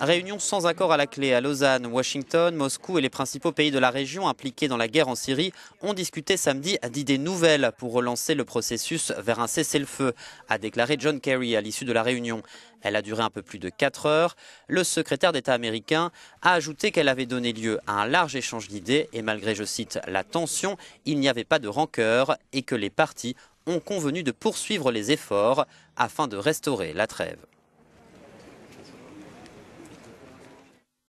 Réunion sans accord à la clé à Lausanne, Washington, Moscou et les principaux pays de la région impliqués dans la guerre en Syrie ont discuté samedi d'idées nouvelles pour relancer le processus vers un cessez-le-feu, a déclaré John Kerry à l'issue de la réunion. Elle a duré un peu plus de 4 heures. Le secrétaire d'État américain a ajouté qu'elle avait donné lieu à un large échange d'idées et malgré, je cite, la tension, il n'y avait pas de rancœur et que les partis ont convenu de poursuivre les efforts afin de restaurer la trêve.